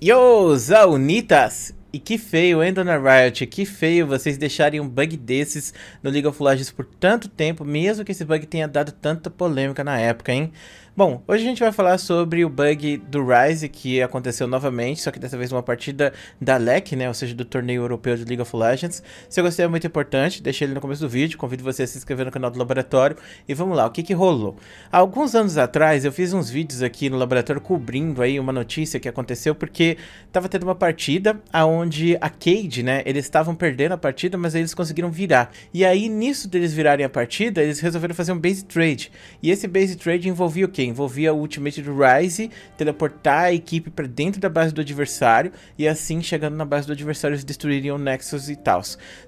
Yo, Zaunitas! E que feio, hein, Dona Riot? Que feio vocês deixarem um bug desses no League of Legends por tanto tempo, mesmo que esse bug tenha dado tanta polêmica na época, hein? Bom, hoje a gente vai falar sobre o bug do Rise, que aconteceu novamente, só que dessa vez uma partida da LEC, né? Ou seja, do torneio europeu de League of Legends. Se você gostou, é muito importante, deixei ele no começo do vídeo, convido você a se inscrever no canal do Laboratório. E vamos lá, o que que rolou? Há alguns anos atrás, eu fiz uns vídeos aqui no Laboratório cobrindo aí uma notícia que aconteceu, porque tava tendo uma partida aonde onde a Cade, né, eles estavam perdendo a partida, mas eles conseguiram virar. E aí, nisso deles virarem a partida, eles resolveram fazer um base trade. E esse base trade envolvia o quê? Envolvia o ultimate do Ryze, teleportar a equipe para dentro da base do adversário, e assim, chegando na base do adversário, eles destruiriam o Nexus e tal.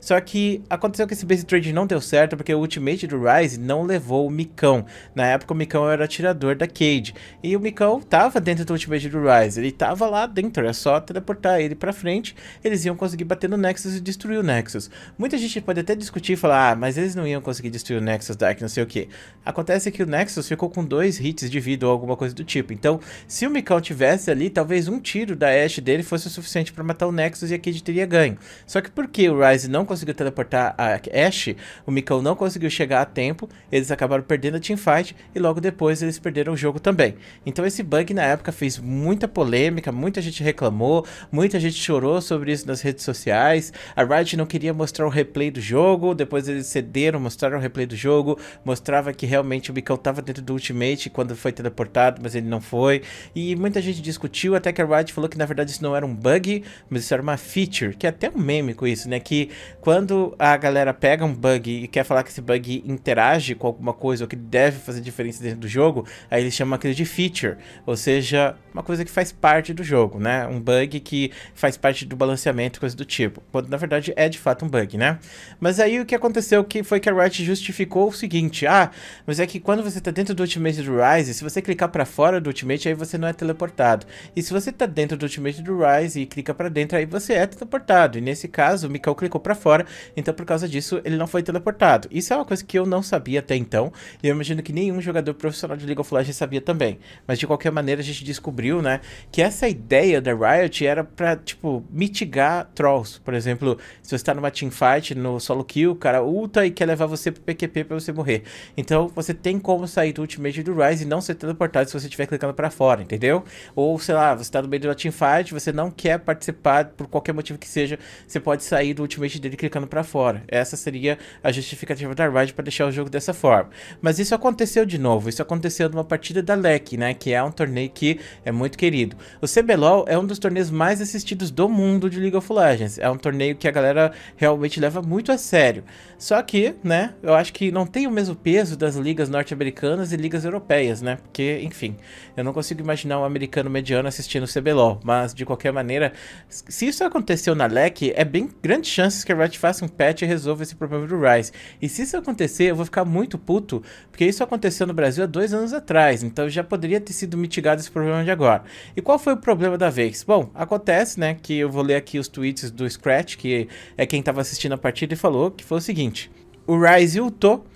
Só que aconteceu que esse base trade não deu certo, porque o ultimate do Ryze não levou o Micão. Na época, o Micão era atirador da Cade. E o Micão tava dentro do ultimate do Ryze, ele tava lá dentro, era só teleportar ele para frente eles iam conseguir bater no Nexus e destruir o Nexus. Muita gente pode até discutir e falar, ah, mas eles não iam conseguir destruir o Nexus Dark, não sei o que. Acontece que o Nexus ficou com dois hits de vida ou alguma coisa do tipo. Então, se o Mikau tivesse ali, talvez um tiro da Ash dele fosse o suficiente para matar o Nexus e a Kid teria ganho. Só que porque o Ryze não conseguiu teleportar a Ash, o Mikau não conseguiu chegar a tempo, eles acabaram perdendo a teamfight e logo depois eles perderam o jogo também. Então esse bug na época fez muita polêmica, muita gente reclamou, muita gente chorou sobre isso nas redes sociais. A Riot não queria mostrar o replay do jogo, depois eles cederam, mostraram o replay do jogo, mostrava que realmente o Mikael estava dentro do Ultimate quando foi teleportado, mas ele não foi. E muita gente discutiu, até que a Riot falou que na verdade isso não era um bug, mas isso era uma feature, que é até um meme com isso, né? Que quando a galera pega um bug e quer falar que esse bug interage com alguma coisa ou que deve fazer diferença dentro do jogo, aí eles chamam aquilo de feature, ou seja, uma coisa que faz parte do jogo, né? Um bug que faz parte do balanceamento, coisa do tipo. Quando na verdade é de fato um bug, né? Mas aí o que aconteceu que foi que a Riot justificou o seguinte: ah, mas é que quando você tá dentro do Ultimate do Rise, se você clicar para fora do Ultimate, aí você não é teleportado. E se você tá dentro do Ultimate do Rise e clica para dentro, aí você é teleportado. E nesse caso, o Mikael clicou para fora, então por causa disso ele não foi teleportado. Isso é uma coisa que eu não sabia até então, e eu imagino que nenhum jogador profissional de League of Legends sabia também. Mas de qualquer maneira, a gente descobriu descobriu, né, que essa ideia da Riot era para tipo mitigar trolls. Por exemplo, se você está numa teamfight, no solo kill, o cara ulta e quer levar você pro PQP para você morrer. Então, você tem como sair do ultimate do riot e não ser teleportado se você estiver clicando para fora, entendeu? Ou sei lá, você está no meio de uma teamfight, você não quer participar por qualquer motivo que seja, você pode sair do ultimate dele clicando para fora. Essa seria a justificativa da Riot para deixar o jogo dessa forma. Mas isso aconteceu de novo, isso aconteceu numa partida da LEC, né, que é um torneio que é é muito querido. O CBLOL é um dos torneios mais assistidos do mundo de League of Legends. É um torneio que a galera realmente leva muito a sério. Só que, né, eu acho que não tem o mesmo peso das ligas norte-americanas e ligas europeias, né? Porque, enfim, eu não consigo imaginar um americano mediano assistindo o CBLOL. Mas, de qualquer maneira, se isso aconteceu na LEC, é bem grande chances que a Riot faça um patch e resolva esse problema do Rise. E se isso acontecer, eu vou ficar muito puto, porque isso aconteceu no Brasil há dois anos atrás. Então já poderia ter sido mitigado esse problema de agora agora. E qual foi o problema da vez? Bom, acontece, né, que eu vou ler aqui os tweets do Scratch, que é quem estava assistindo a partida e falou que foi o seguinte: o Ryze ultou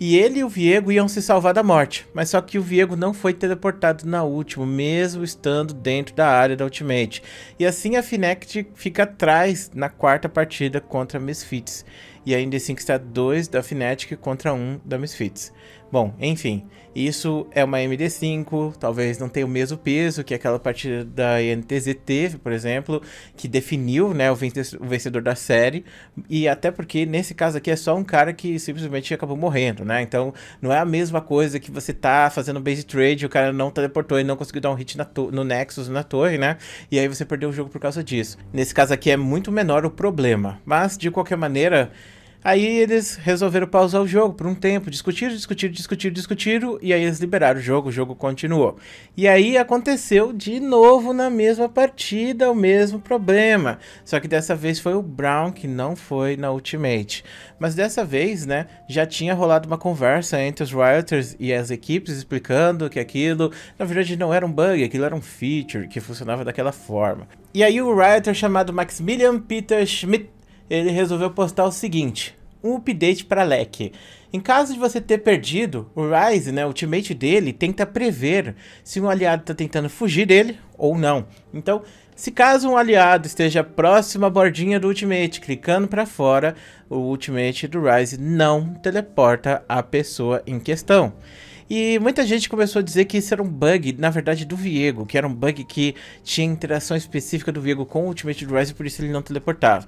e ele e o Viego iam se salvar da morte, mas só que o Viego não foi teleportado na última, mesmo estando dentro da área da Ultimate. E assim a Finect fica atrás na quarta partida contra a Misfits. E ainda que assim está 2 da Fnatic contra 1 um da Misfits. Bom, enfim, isso é uma MD5, talvez não tenha o mesmo peso que aquela partida da INTZ teve, por exemplo, que definiu né, o vencedor da série, e até porque nesse caso aqui é só um cara que simplesmente acabou morrendo, né? Então não é a mesma coisa que você tá fazendo base trade, o cara não teleportou e não conseguiu dar um hit no Nexus, na torre, né? E aí você perdeu o jogo por causa disso. Nesse caso aqui é muito menor o problema, mas de qualquer maneira. Aí eles resolveram pausar o jogo por um tempo, discutiram, discutiram, discutiram, discutiram, e aí eles liberaram o jogo, o jogo continuou. E aí aconteceu de novo na mesma partida o mesmo problema, só que dessa vez foi o Brown que não foi na Ultimate. Mas dessa vez, né, já tinha rolado uma conversa entre os Rioters e as equipes explicando que aquilo, na verdade, não era um bug, aquilo era um feature que funcionava daquela forma. E aí o Rioter chamado Maximilian Peter Schmidt ele resolveu postar o seguinte: um update para leque. Em caso de você ter perdido, o Rise, né, o ultimate dele, tenta prever se um aliado está tentando fugir dele ou não. Então, se caso um aliado esteja próximo à bordinha do ultimate, clicando para fora, o ultimate do Rise não teleporta a pessoa em questão. E muita gente começou a dizer que isso era um bug, na verdade, do Viego, que era um bug que tinha interação específica do Viego com o Ultimate Rise, por isso ele não teleportava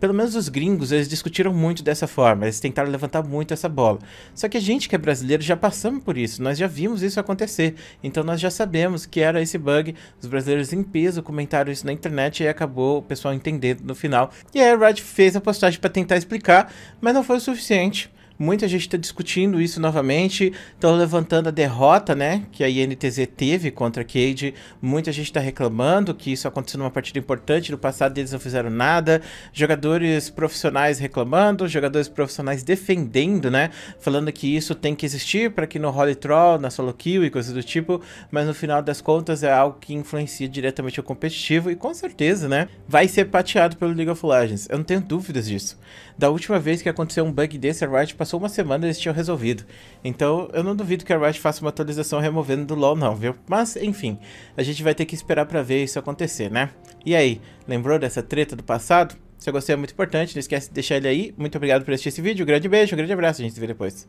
pelo menos os gringos, eles discutiram muito dessa forma, eles tentaram levantar muito essa bola. Só que a gente que é brasileiro já passamos por isso, nós já vimos isso acontecer, então nós já sabemos que era esse bug, os brasileiros em peso comentaram isso na internet e acabou o pessoal entendendo no final. E aí a Riot fez a postagem para tentar explicar, mas não foi o suficiente. Muita gente está discutindo isso novamente, estão levantando a derrota, né, que a INTZ teve contra a Cade. Muita gente está reclamando que isso aconteceu numa partida importante, no passado eles não fizeram nada. Jogadores profissionais reclamando, jogadores profissionais defendendo, né, falando que isso tem que existir para que no role troll na solo kill e coisas do tipo, mas no final das contas é algo que influencia diretamente o competitivo e com certeza, né, vai ser pateado pelo League of Legends. Eu não tenho dúvidas disso. Da última vez que aconteceu um bug desse, a Riot passou passou uma semana e eles tinham resolvido. Então eu não duvido que a Riot faça uma atualização removendo do LoL não, viu? Mas enfim, a gente vai ter que esperar para ver isso acontecer, né? E aí, lembrou dessa treta do passado? Se você gostou é muito importante, não esquece de deixar ele aí. Muito obrigado por assistir esse vídeo, um grande beijo, um grande abraço, a gente se vê depois.